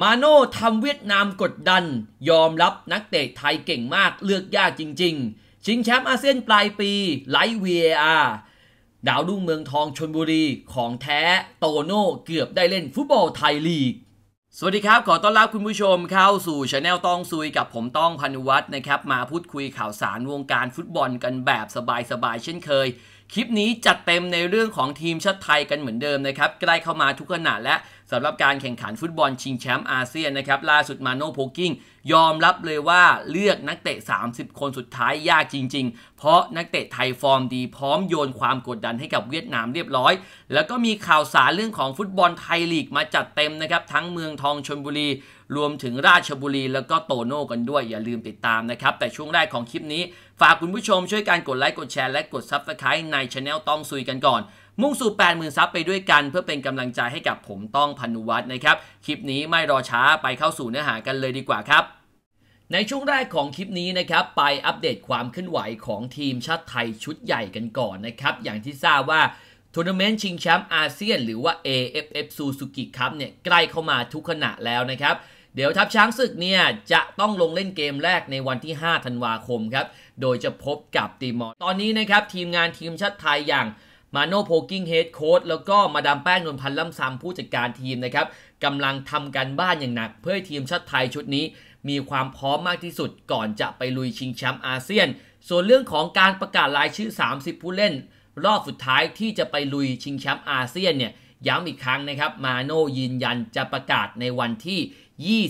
มาโน่ทำเวียดนามกดดัน ยอมรับนักเตะไทยเก่งมากเลือกยากจริง ๆ ชิงแชมป์อาเซียนปลายปี ไลท์ VAR ดาวรุ่งเมืองทองชนบุรีของแท้โตโน่เกือบได้เล่นฟุตบอลไทยลีกสวัสดีครับขอต้อนรับคุณผู้ชมเข้าสู่ช anel ต้องซุยกับผมต้องพันวัฒน์นะครับ มาพูดคุยข่าวสารวงการฟุตบอลกันแบบสบายๆเช่นเคย คลิปนี้จัดเต็มในเรื่องของทีมชาติไทยกันเหมือนเดิมนะครับใกล้เข้ามาทุกขณะและสำหรับการแข่งขันฟุตบอลชิงแชมป์อาเซียนนะครับล่าสุดมาโนโพกิ้งยอมรับเลยว่าเลือกนักเตะ 30 คนสุดท้ายยากจริงๆ เพราะนักเตะไทยฟอร์มดีพร้อมโยนความกดดันให้กับเวียดนามเรียบร้อย แล้วก็มีข่าวสารเรื่องของฟุตบอลไทยลีกมาจัดเต็มนะครับ ทั้งเมืองทองชนบุรี รวมถึงราชบุรีแล้วก็โตโน่กันด้วย อย่าลืมติดตามนะครับแต่ช่วงแรกของคลิปนี้ ฝากคุณผู้ชมช่วยการกดไลค์กดแชร์และกดซับสไครต์ในช anel ต้องซุยกันก่อนมุ่งสู่80,000ซับไปด้วยกัน เพื่อเป็นกำลังใจให้กับผมต้องพันุวัฒน์นะครับ คลิปนี้ไม่รอช้าไปเข้าสู่เนื้อหากันเลยดีกว่าครับ ในช่วงแรกของคลิปนี้นะครับ ไปอัปเดตความเคลื่อนไหวของทีมชาติไทยชุดใหญ่กันก่อนนะครับ อย่างที่ทราบว่าทัวร์นาเมนต์ชิงแชมป์อาเซียนหรือว่า AFF Suzuki Cup เนี่ยใกล้เข้ามาทุกขณะแล้วนะครับเดี๋ยวทัพช้างศึกเนี่ยจะต้องลงเล่นเกมแรกในวันที่5ธันวาคมครับโดยจะพบกับตีมอร์ตอนนี้นะครับทีมงานทีมชาติไทยอย่างมาโนโพกิ้งเฮดโค้ดแล้วก็มาดามแป้งนวลพันธ์ล่ำซำผู้จัดการทีมนะครับกำลังทำการบ้านอย่างหนักเพื่อทีมชาติไทยชุดนี้ มีความพร้อมมากที่สุดก่อนจะไปลุยชิงแชมป์อาเซียน ส่วนเรื่องของการประกาศรายชื่อ 30 ผู้เล่น รอบสุดท้ายที่จะไปลุยชิงแชมป์อาเซียนเนี่ยย้ำอีกครั้งนะครับมาโนยืนยันจะประกาศในวันที่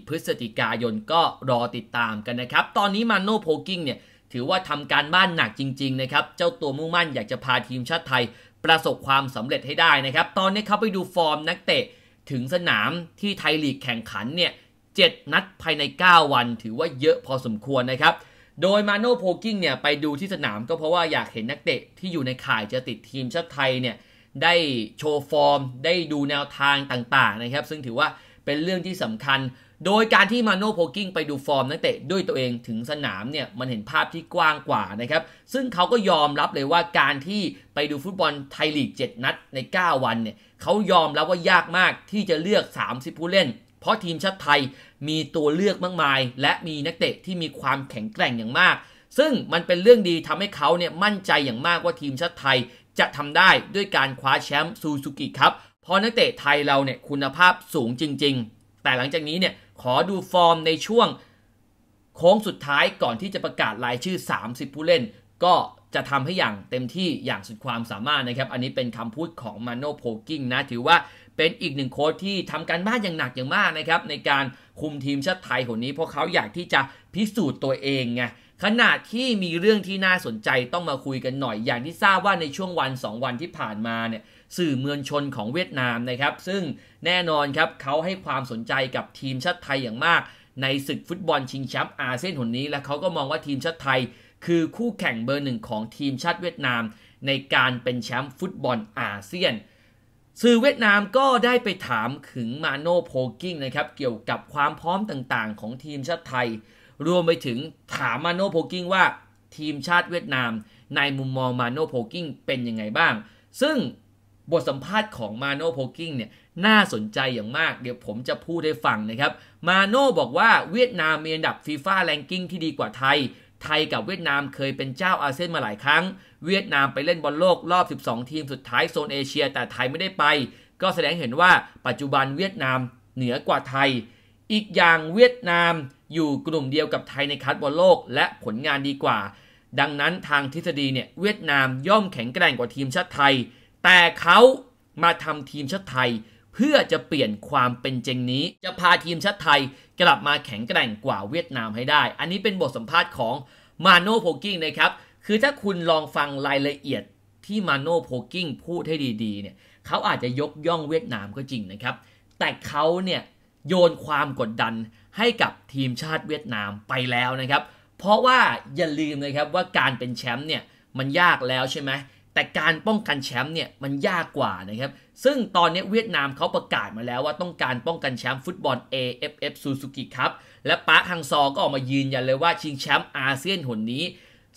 24 พฤศจิกายนก็รอติดตามกันนะครับตอนนี้มาโนโพกิ้งเนี่ยถือว่าทำการบ้านหนักจริงๆนะครับ เจ้าตัวมุ่งมั่นอยากจะพาทีมชาติไทย ประสบความสำเร็จให้ได้นะครับ ตอนนี้เขาไปดูฟอร์มนักเตะถึงสนามที่ไทยลีกแข่งขันเนี่ยเนัดภายใน 9 วัน ถือว่าเยอะพอสมควรนะครับ โดยมาโน่โพกิ้งเนี่ยไปดูที่สนามก็เพราะว่าอยากเห็นนักเตะที่อยู่ในข่ายจะติดทีมชาติไทยเนี่ยได้โชว์ฟอร์ม ได้ดูแนวทางต่างๆนะครับ ซึ่งถือว่าเป็นเรื่องที่สำคัญโดยการที่มาโนโพกิ้งไปดูฟอร์ม นักเตะ ด้วยตัวเองถึงสนามเนี่ยมันเห็นภาพที่กว้างกว่านะครับ ซึ่งเขาก็ยอมรับเลยว่าการที่ไปดูฟุตบอลไทยลีก7นัด ใน 9 วันเนี่ย เขายอมรับว่ายากมากที่จะเลือก 30ผู้เล่น เพราะทีมชาติไทยมีตัวเลือกมากมายและมีนักเตะที่มีความแข็งแกร่งอย่างมาก ซึ่งมันเป็นเรื่องดีทำให้เขาเนี่ยมั่นใจอย่างมากว่าทีมชาติไทยจะทำได้ด้วยการคว้าแชมป์ซูซูกิครับเพราะนักเตะไทยเราเนี่ยคุณภาพสูงจริง ๆ แต่หลังจากนี้เนี่ยขอดูฟอร์มในช่วงโค้งสุดท้ายก่อนที่จะประกาศรายชื่อ 30 ผู้เล่น ก็จะทำให้อย่างเต็มที่อย่างสุดความสามารถนะครับ อันนี้เป็นคำพูดของมาโนโพกิ้งนะ ถือว่าเป็นอีกหนึ่งโค้ชที่ทำการบ้านอย่างหนักอย่างมากนะครับ ในการคุมทีมชาติไทยคนนี้เพราะเขาอยากที่จะพิสูจน์ตัวเองไงขณะที่มีเรื่องที่น่าสนใจต้องมาคุยกันหน่อย อย่างที่ทราบว่าในช่วงวัน 2 วันที่ผ่านมาเนี่ยสื่อมวลชนของเวียดนามนะครับ ซึ่งแน่นอนครับ เขาให้ความสนใจกับทีมชาติไทยอย่างมาก ในศึกฟุตบอลชิงแชมป์อาเซียนหนนี้ และเขาก็มองว่าทีมชาติไทย คือคู่แข่งเบอร์หนึ่งของทีมชาติเวียดนามในการเป็นแชมป์ฟุตบอลอาเซียน สื่อเวียดนามก็ได้ไปถามถึงมาโนโพกิ้งนะครับ เกี่ยวกับความพร้อมต่างๆ ของทีมชาติไทย รวมไปถึงถามมาโนโพกิ้งว่าทีมชาติเวียดนามในมุมมองมาโนโพกิ้งเป็นยังไงบ้าง ซึ่งบทสัมภาษณ์ของมาโน่โพกิ้งเนี่ยน่าสนใจอย่างมากเดี๋ยวผมจะพูดให้ฟังนะครับมาโน่บอกว่าเวียดนามมีอันดับฟีฟ่าแรงกิ้งที่ดีกว่าไทย ไทยกับเวียดนามเคยเป็นเจ้าอาเซียนมาหลายครั้ง เวียดนามไปเล่นบอลโลก รอบ 12 ทีมสุดท้ายโซนเอเชีย แต่ไทยไม่ได้ไป ก็แสดงเห็นว่าปัจจุบันเวียดนามเหนือกว่าไทย อีกอย่างเวียดนามอยู่กลุ่มเดียวกับไทยในคัดบอลโลกและผลงานดีกว่า ดังนั้นทางทฤษฎีเนี่ยเวียดนามย่อมแข็งแกร่งกว่าทีมชาติไทยแต่เขามาทำทีมชาติไทย เพื่อจะเปลี่ยนความเป็นจริงนี้ จะพาทีมชาติไทย กลับมาแข็งแกร่งกว่าเวียดนามให้ได้ อันนี้เป็นบทสัมภาษณ์ของมาโน่โพกิ้งนะครับ คือถ้าคุณลองฟังรายละเอียดที่มาโน่โพกิ้งพูดให้ดีๆเนี่ยเขาอาจจะยกย่องเวียดนามก็จริงนะครับ แต่เขาเนี่ยโยนความกดดันให้กับทีมชาติเวียดนามไปแล้วนะครับ เพราะว่าอย่าลืมนะครับว่าการเป็นแชมป์เนี่ยมันยากแล้วใช่ไหมแต่การป้องกันแชมป์เนี่ยมันยากกว่านะครับ ซึ่งตอนนี้เวียดนามเขาประกาศมาแล้วว่าต้องการป้องกันแชมป์ฟุตบอล AFF Suzuki ครับ และปาร์คฮังซอก็ออกมายืนยันเลยว่าชิงแชมป์อาเซียนหนนี้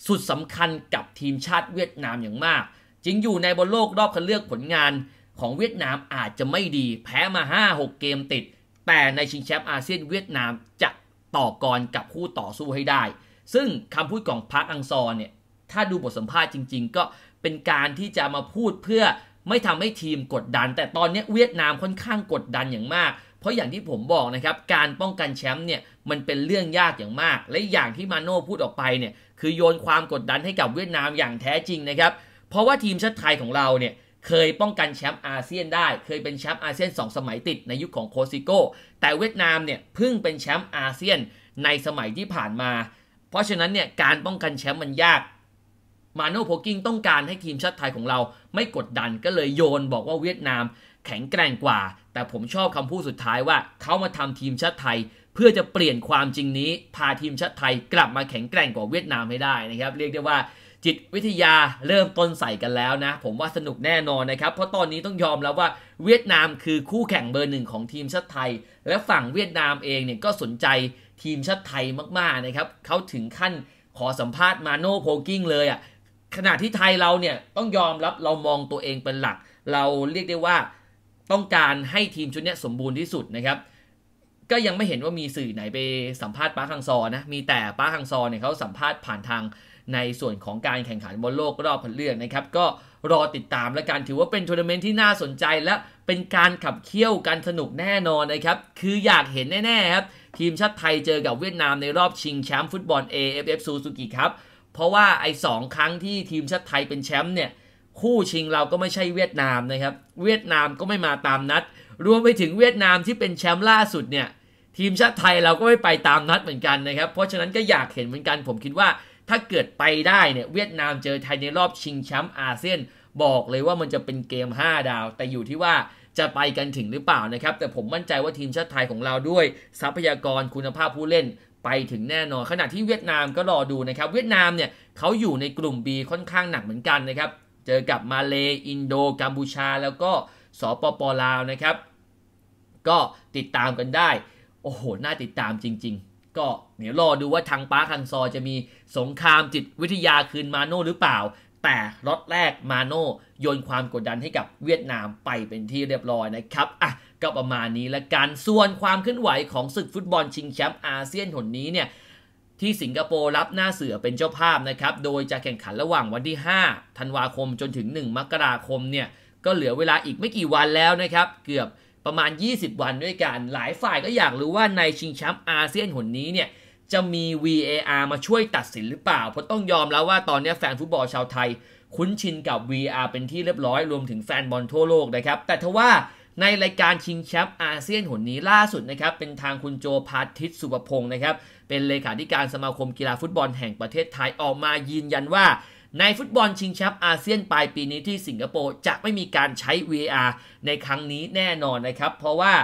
สุดสำคัญกับทีมชาติเวียดนามอย่างมากจึงอยู่ในบอลโลกรอบคัดเลือกผลงานของเวียดนามอาจจะไม่ดีแพ้มา 5-6 เกมติด แต่ในชิงแชมป์อาเซียนเวียดนามจะต่อกรกับคู่ต่อสู้ให้ได้ ซึ่งคำพูดของพาร์คอังซอเนี่ย ถ้าดูบทสัมภาษณ์จริง ๆก็เป็นการที่จะมาพูดเพื่อไม่ทำให้ทีมกดดัน แต่ตอนนี้เวียดนามค่อนข้างกดดันอย่างมาก เพราะอย่างที่ผมบอกนะครับการป้องกันแชมป์เนี่ยมันเป็นเรื่องยากอย่างมาก และอย่างที่มาโน่พูดออกไปเนี่ยคือโยนความกดดันให้กับเวียดนามอย่างแท้จริงนะครับเพราะว่าทีมชาติไทยของเราเนี่ยเคยป้องกันแชมป์อาเซียนได้ เคยเป็นแชมป์อาเซียน 2 สมัยติด ในยุคขของโคซิโก้แต่เวียดนามเนี่ยเพิ่งเป็นแชมป์อาเซียนในสมัยที่ผ่านมาเพราะฉะนั้นเนี่ยการป้องกันแชมป์มันยากมาโนโพกิ้งต้องการให้ทีมชาติไทยของเราไม่กดดันก็เลยโยนบอกว่าเวียดนาม แข็งแกร่งกว่า แต่ผมชอบคำพูดสุดท้ายว่าเขามาทำทีมชาติไทย เพื่อจะเปลี่ยนความจริงนี้ พาทีมชาติไทย กลับมาแข็งแกร่งกว่าเวียดนามให้ได้นะครับเรียกได้ว่าจิตวิทยาเริ่มต้นใส่กันแล้วนะผมว่าสนุกแน่นอนนะครับเพราะตอนนี้ต้องยอมแล้วว่าเวียดนามคือคู่แข่งเบอร์หนึ่งของทีมชาติไทย และฝั่งเวียดนามเองเนี่ยก็สนใจทีมชาติไทยมากๆนะครับเขาถึงขั้นขอสัมภาษณ์มาโนโพกิ้งเลยอะ่ะขณะที่ไทยเราเนี่ยต้องยอมรับเรามองตัวเองเป็นหลัก เราเรียกได้ว่าต้องการให้ทีมชุดนี้สมบูรณ์ที่สุดนะครับ ก็ยังไม่เห็นว่ามีสื่อไหนไปสัมภาษณ์ป้าคังซอนะ มีแต่ป้าคังซอเนี่ยเขาสัมภาษณ์ผ่านทางในส่วนของการแข่งขันบอลโลกรอบคัดเลือกนะครับ ก็รอติดตามและการถือว่าเป็นทัวร์นาเมนต์ที่น่าสนใจและเป็นการขับเคี่ยวกันสนุกแน่นอนนะครับคืออยากเห็นแน่ๆครับทีมชาติไทยเจอกับเวียดนามในรอบชิงแชมป์ฟุตบอล AFF Suzuki ครับเพราะว่าไอ้สองครั้งที่ทีมชาติไทยเป็นแชมป์เนี่ยคู่ชิงเราก็ไม่ใช่เวียดนามนะครับเวียดนามก็ไม่มาตามนัด รวมไปถึงเวียดนามที่เป็นแชมป์ล่าสุดเนี่ยทีมชาติไทยเราก็ไม่ไปตามนัดเหมือนกันนะครับเพราะฉะนั้นก็อยากเห็นเหมือนกัน ผมคิดว่าถ้าเกิดไปได้เนี่ยเวียดนามเจอไทยในรอบชิงแชมป์อาเซียน บอกเลยว่ามันจะเป็นเกม 5 ดาว แต่อยู่ที่ว่าจะไปกันถึงหรือเปล่านะครับแต่ผมมั่นใจว่าทีมชาติไทยของเราด้วย ทรัพยากรคุณภาพผู้เล่นไปถึงแน่นอนขณะที่เวียดนามก็รอดูนะครับ เวียดนามเนี่ยเขาอยู่ในกลุ่ม B ค่อนข้างหนักเหมือนกันนะครับเจอกับมาเล อินโดกัมพูชา แล้วก็สปปลาวนะครับ ก็ติดตามกันได้โอ้โหน่าติดตามจริง ๆ ก็เดี๋ยวรอดูว่าทางป้าคังซอจะมีสงครามจิตวิทยาคืนมาโน่หรือเปล่า แต่รถอแรกมาโน่โยนความกดดันให้กับเวียดนามไปเป็นที่เรียบร้อยนะครับอ่ะก็ประมาณนี้และการส่วนความเคลื่อนไหวของศึกฟุตบอล ชิงแชมป์อาเซียนหนนี้เนี่ย ที่สิงคโปร์รับหน้าเสือเป็นเจ้าภาพนะครับ โดยจะแข่งขันระหว่างวันที่ 5 ธันวาคมจนถึง 1มกราคมเนี่ย ก็เหลือเวลาอีกไม่กี่วันแล้วนะครับ เกือบประมาณ 20 วันด้วยกัน หลายฝ่ายก็อยากรู้ว่าในชิงแชมป์อาเซียนหนนี้เนี่ย จะมี VAR มาช่วยตัดสินหรือเปล่าเพราะต้องยอมแล้วว่าตอนนี้แฟนฟุตบอลชาวไทย คุ้นชินกับ VR เป็นที่เรียบร้อย รวมถึงแฟนบอลทั่วโลกนะครับ แต่ทว่าในรายการชิงแชมป์อาเซียนหนนี้ล่าสุดนะครับ เป็นทางคุณโจพาทิตสุประพงศ์นะครับเป็นเลขาธิการสมาคมกีฬาฟุตบอลแห่งประเทศไทยออกมายืนยันว่า ในฟุตบอลชิงแชมป์อาเซียนปลายปีนี้ที่สิงคโปร์ จะไม่มีการใช้ VAR ในครั้งนี้แน่นอนนะครับ เพราะว่า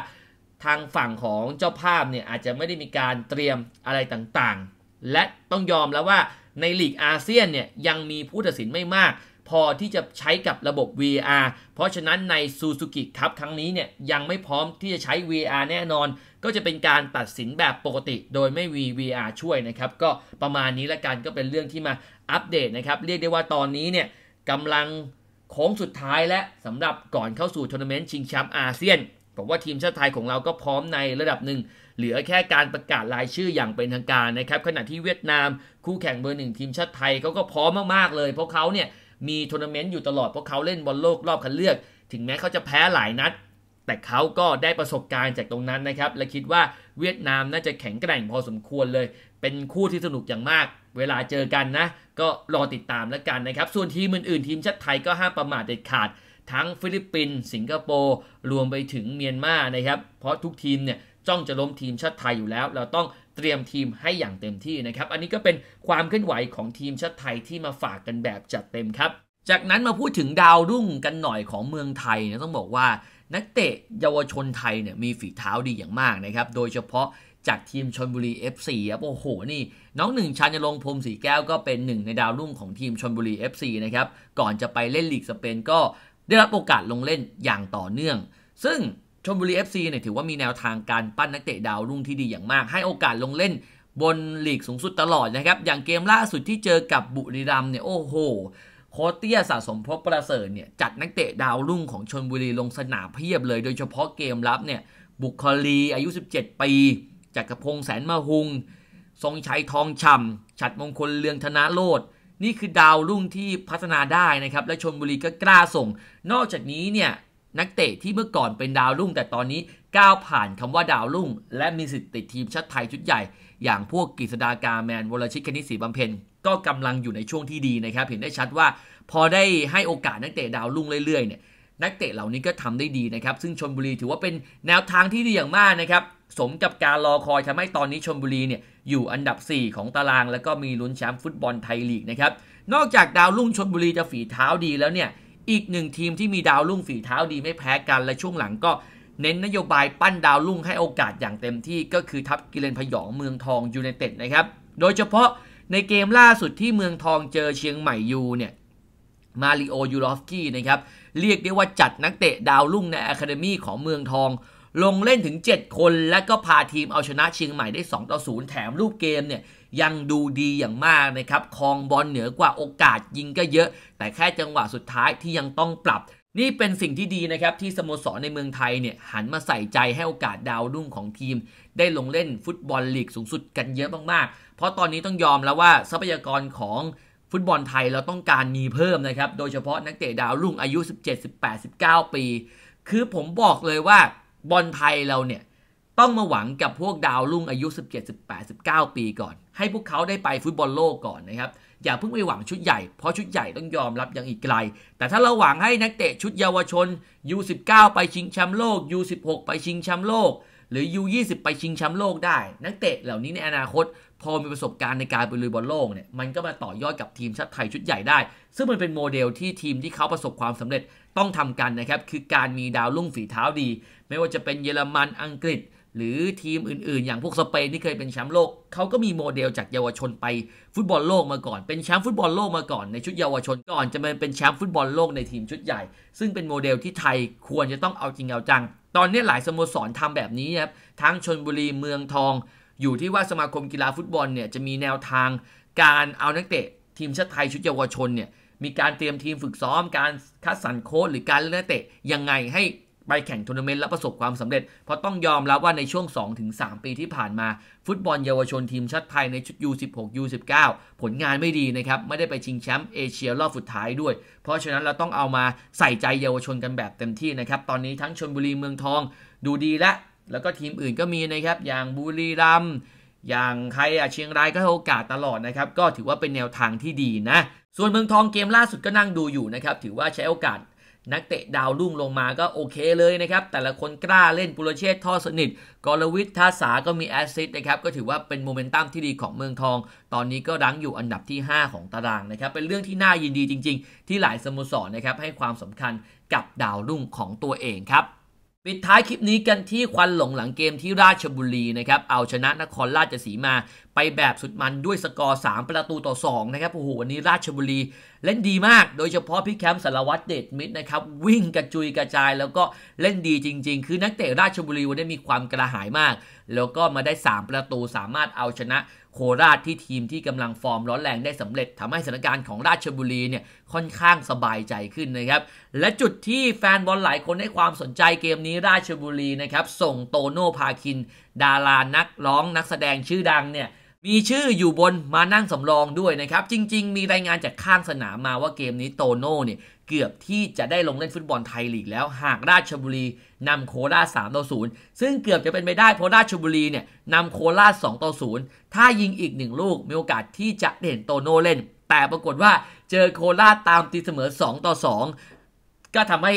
ทางฝั่งของเจ้าภาพเนี่ยอาจจะไม่ได้มีการเตรียมอะไรต่างๆ และต้องยอมแล้วว่าในลีกอาเซียนเนี่ยยังมีผู้ตัดสินไม่มากพอที่จะใช้กับระบบ VR เพราะฉะนั้นใน Suzuki Cup ครั้งนี้เนี่ยยังไม่พร้อมที่จะใช้ VR แน่นอน ก็จะเป็นการตัดสินแบบปกติ โดยไม่มี VR ช่วยนะครับ ก็ประมาณนี้ละกันก็เป็นเรื่องที่มาอัปเดตนะครับ เรียกได้ว่าตอนนี้เนี่ยกำลังโค้งสุดท้ายและสำหรับก่อนเข้าสู่ทัวร์นาเมนต์ชิงแชมป์อาเซียนบอกว่าทีมชาติไทยของเราก็พร้อมในระดับหนึ่งเหลือแค่การประกาศรายชื่ออย่างเป็นทางการนะครับขณะที่เวียดนาม คู่แข่งเบอร์หนึ่งทีมชาติไทยเขาก็พร้อมมากๆเลยเพราะเขาเนี่ยมีทัวร์นาเมนต์อยู่ตลอดเพราะเขาเล่นบอลโลกรอบคัดเลือก ถึงแม้เขาจะแพ้หลายนัด แต่เขาก็ได้ประสบการณ์จากตรงนั้นนะครับ และคิดว่าเวียดนามน่าจะแข็งแกร่งพอสมควรเลย เป็นคู่ที่สนุกอย่างมาก เวลาเจอกันนะก็รอติดตามแล้วกันนะครับ ส่วนทีมอื่นๆทีมชาติไทยก็ห้ามประมาทเด็ดขาด ทั้งฟิลิปปินส์สิงคโปร์รวมไปถึงเมียนมานะครับเพราะทุกทีมเนี่ยจ้องจะล้มทีมชาติไทยอยู่แล้ว เราต้องเตรียมทีมให้อย่างเต็มที่นะครับ อันนี้ก็เป็นความเคลื่อนไหวของทีมชาติไทยที่มาฝากกันแบบจัดเต็มครับ จากนั้นมาพูดถึงดาวรุ่งกันหน่อยของเมืองไทยเนี่ยต้องบอกว่านักเตะเยาวชนไทยเนี่ยมีฝีเท้าดีอย่างมากนะครับ โดยเฉพาะจากทีมชนบุรี FC ครับโอ้โห นี่ น้องหนึ่งชันยลงพรมสีแก้วก็เป็นหนึ่งในดาวรุ่งของทีมชนบุรี FC นะครับ ก่อนจะไปเล่นลีกสเปนก็ได้รับโอกาสลงเล่นอย่างต่อเนื่อง ซึ่งชมบุรี FC เนี่ยถือว่ามีแนวทางการปั้นนักเตะดาวรุ่งที่ดีอย่างมากให้โอกาสลงเล่นบนลีกสูงสุดตลอดนะครับ อย่างเกมล่าสุดที่เจอกับบุรีรัมเนี่ย โอ้โหโคตเตียสะสมพบประเสริฐเนี่ย จัดนักเตะดาวรุ่งของชนบุรีลงสนามเพียบเลย โดยเฉพาะเกมรับเนี่ย บุคลีอายุ 17 ปี จักรพงษ์แสนมาฮุงทรงชัยทองชำฉัดมงคลเลืองธนาโลดนี่คือดาวรุ่งที่พัฒนาได้นะครับและชนบุรีก็กล้าส่ง นอกจากนี้เนี่ยนักเตะที่เมื่อก่อนเป็นดาวรุ่ง แต่ตอนนี้ก้าวผ่านคำว่าดาวรุ่ง และมีสิทธิ์ติดทีมชาติไทยชุดใหญ่อย่างพวกกฤษดากาแมนวลชิตคณิศรีบำเพ็ญก็กำลังอยู่ในช่วงที่ดีนะครับเห็นได้ชัดว่าพอได้ให้โอกาสนักเตะดาวรุ่งเรื่อยๆเนี่ยนักเตะเหล่านี้ก็ทำได้ดีนะครับซึ่งชนบุรีถือว่าเป็นแนวทางที่ดีอย่างมากนะครับสมกับการรอคอยทำให้ตอนนี้ชนบุรีเนี่ยอยู่อันดับ 4 ของตาราง แล้วก็มีลุ้นแชมป์ฟุตบอลไทยลีกนะครับนอกจากดาวรุ่งชนบุรีจะฝีเท้าดีแล้วเนี่ยอีกหนึ่งทีมที่มีดาวรุ่งฝีเท้าดีไม่แพ้กันและช่วงหลังก็เน้นนโยบายปั้นดาวรุ่งให้โอกาสอย่างเต็มที่ก็คือทัพกิเลนพยองเมืองทองยูไนเต็ดนะครับ โดยเฉพาะในเกมล่าสุดที่เมืองทองเจอเชียงใหม่ยูเนี่ยมาริโอยูรอฟกี้นะครับเรียกได้ว่าจัดนักเตะดาวรุ่งในอะคาเดมีของเมืองทอง ลงเล่นถึง 7 คนและก็พาทีมเอาชนะเชียงใหม่ได้2ต่อ0แถมรูปเกมเนี่ยยังดูดีอย่างมากนะครับคองบอลเหนือกว่าโอกาสยิงก็เยอะ แต่แค่จังหวะสุดท้ายที่ยังต้องปรับ นี่เป็นสิ่งที่ดีนะครับที่สโมสรในเมืองไทยเนี่ยหันมาใส่ใจให้โอกาสดาวรุ่งของทีม ได้ลงเล่นฟุตบอลลีกสูงสุดกันเยอะมาก ๆ เพราะตอนนี้ต้องยอมแล้วว่าทรัพยากรของฟุตบอลไทยเราต้องการมีเพิ่มนะครับ โดยเฉพาะนักเตะดาวรุ่งอายุ 17 18 19 ปี คือผมบอกเลยว่าบอลไทยเราเนี่ยต้องมาหวังกับพวกดาวรุ่งอายุ 17 18 19ปีก่อน ให้พวกเขาได้ไปฟุตบอลโลกก่อนนะครับอย่าเพิ่งไปหวังชุดใหญ่ เพราะชุดใหญ่ต้องยอมรับยังอีกไกล แต่ถ้าเราหวังให้นักเตะชุดเยาวชน U19 ไปชิงแชมป์โลก U16 ไปชิงแชมป์โลก หรือ U20 ไปชิงแชมป์โลกได้ นักเตะเหล่านี้ในอนาคต พอมีประสบการณ์ในการไปลุยบอลโลกเนี่ยมันก็มาต่อยอดกับทีมชาติไทยชุดใหญ่ได้ ซึ่งมันเป็นโมเดลที่ทีมที่เขาประสบความสำเร็จต้องทำกันนะครับคือการมีดาวรุ่งฝีเท้าดี ไม่ว่าจะเป็นเยอรมันอังกฤษหรือทีมอื่น ๆ อย่างพวกสเปนที่เคยเป็นแชมป์โลก เขาก็มีโมเดลจากเยาวชนไปฟุตบอลโลกมาก่อนเป็นแชมป์ฟุตบอลโลกมาก่อนในชุดเยาวชน ก่อนจะมาเป็นแชมป์ฟุตบอลโลกในทีมชุดใหญ่ ซึ่งเป็นโมเดลที่ไทยควรจะต้องเอาจริงเอาจัง ตอนนี้หลายสโมสรทำแบบนี้ครับทั้งชนบุรีเมืองทอง อยู่ที่ว่าสมาคมกีฬาฟุตบอลเนี่ยจะมีแนวทาง การเอานักเตะทีมชาติไทยชุดเยาวชนเนี่ยมีการเตรียมทีมฝึกซ้อมการคัดสรรโค้ชหรือการเล่นนักเตะยังไงให้ไปแข่งทัวร์นาเมนต์และประสบความสำเร็จ เพราะต้องยอมรับว่าในช่วง 2-3 ปีที่ผ่านมา ฟุตบอลเยาวชนทีมชาติไทยในชุด U16 U19 ผลงานไม่ดีนะครับ ไม่ได้ไปชิงแชมป์เอเชียรอบสุดท้ายด้วย เพราะฉะนั้นเราต้องเอามาใส่ใจเยาวชนกันแบบเต็มที่นะครับ ตอนนี้ทั้งชนบุรีเมืองทองดูดีและ แล้วก็ทีมอื่นก็มีนะครับอย่างบุรีรัมย์อย่างใครอะเชียงรายก็โอกาสตลอดนะครับก็ถือว่าเป็นแนวทางที่ดีนะส่วนเมืองทองเกมล่าสุดก็นั่งดูอยู่นะครับถือว่าใช้โอกาสนักเตะดาวรุ่งลงมาก็โอเคเลยนะครับ แต่ละคนกล้าเล่นปุโรเชษท่อสนิทกรวิทท่าสาก็มีแอสซิสนะครับ ก็ถือว่าเป็นโมเมนตัมที่ดีของเมืองทอง ตอนนี้ก็รั้งอยู่อันดับที่ 5 ของตารางนะครับ เป็นเรื่องที่น่ายินดีจริงๆ ที่หลายสโมสรนนะครับ ให้ความสำคัญกับดาวรุ่งของตัวเองครับปิดท้ายคลิปนี้กันที่ควันหลงหลังเกมที่ราชบุรีนะครับเอาชนะนครราชสีมา ไปแบบสุดมันด้วยสกอร์ 3 ประตูต่อ2นะครับโอ้โหวันนี้ราชบุรี เล่นดีมาก โดยเฉพาะพี่แคมป์สารวัตรเดชมิตรนะครับวิ่งกระจุยกระจายแล้วก็เล่นดีจริง ๆ คือนักเตะราชบุรีวันนี้มีความกระหายมาก แล้วก็มาได้ 3 ประตูสามารถเอาชนะโคราชที่ทีมที่กำลังฟอร์มร้อนแรงได้สำเร็จ ทำให้สถานการณ์ของราชบุรีเนี่ยค่อนข้างสบายใจขึ้นนะครับ และจุดที่แฟนบอลหลายคนให้ความสนใจเกมนี้ราชบุรีนะครับส่งโตโน่พาคิน ดารานักร้อง นักแสดงชื่อดังเนี่ยมีชื่ออยู่บนมานั่งสำรองด้วยนะครับ จริงๆมีรายงานจากข้างสนามมาว่าเกมนี้โตโน่เนี่ยเกือบที่จะได้ลงเล่นฟุตบอลไทยลีกแล้ว หากราชบุรีนำโคราช3ต่อ0ซึ่งเกือบจะเป็นไปได้เพราะราชบุรีเนี่ยนำโคราช2ต่อ0ถ้ายิงอีกหนึ่งลูกมีโอกาสที่จะเห็นโตโน่เล่น แต่ปรากฏว่าเจอโคราชตามตีเสมอ2ต่อ2ก็ทำให้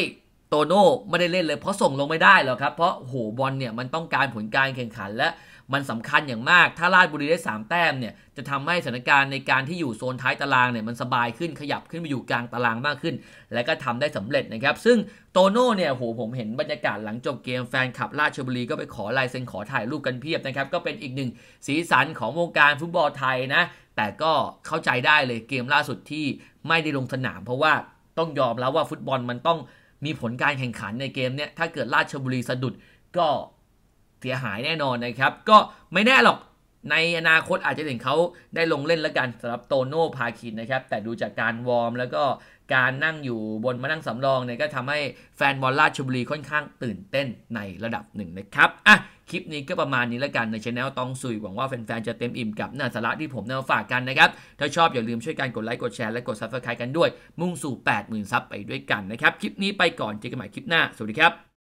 โตโน่ไม่ได้เล่นเลยเพราะส่งลงไม่ได้หรอกครับเพราะโหบอลเนี่ยมันต้องการผลการแข่งขันและมันสำคัญอย่างมาก ถ้าราชบุรีได้3แต้มเนี่ยจะทำให้สถานการณ์ในการที่อยู่โซนท้ายตารางเนี่ยมันสบายขึ้นขยับขึ้นไปอยู่กลางตารางมากขึ้นและก็ทำได้สำเร็จนะครับ ซึ่งโตโน่เนี่ยโหผมเห็นบรรยากาศหลังจบเกมแฟนคลับราชบุรีก็ไปขอลายเซ็นขอถ่ายรูปกันเพียบนะครับก็เป็นอีกหนึ่งสีสันของวงการฟุตบอลไทยนะแต่ก็เข้าใจได้เลยเกมล่าสุดที่ไม่ได้ลงสนาม เพราะว่าต้องยอมแล้วว่าฟุตบอลมันต้องมีผลการแข่งขันในเกมเนี่ยถ้าเกิดราชบุรีสะดุดก็เสียหายแน่นอนนะครับ ก็ไม่แน่หรอกในอนาคตอาจจะเห็นเขาได้ลงเล่นแล้วกันสำหรับโตโน่พาคินนะครับ แต่ดูจากการวอร์มแล้วก็การนั่งอยู่บนมานั่งสำรองเนี่ยก็ทำให้แฟนบอลราชบุรีค่อนข้างตื่นเต้นในระดับหนึ่งนะครับอ่ะคลิปนี้ก็ประมาณนี้แล้วกันในช anel ตองสุยหวังว่าแฟนๆจะเต็มอิ่มกับน้าสาระที่ผมนำมาฝากกันนะครับ ถ้าชอบอย่าลืมช่วยกันกดไลค์ กดแชร์และกด subscribe กันด้วย มุ่งสู่ 80,000 ซับไปด้วยกันนะครับคลิปนี้ไปก่อนเจอกันใหม่คลิปหน้า สวัสดีครับ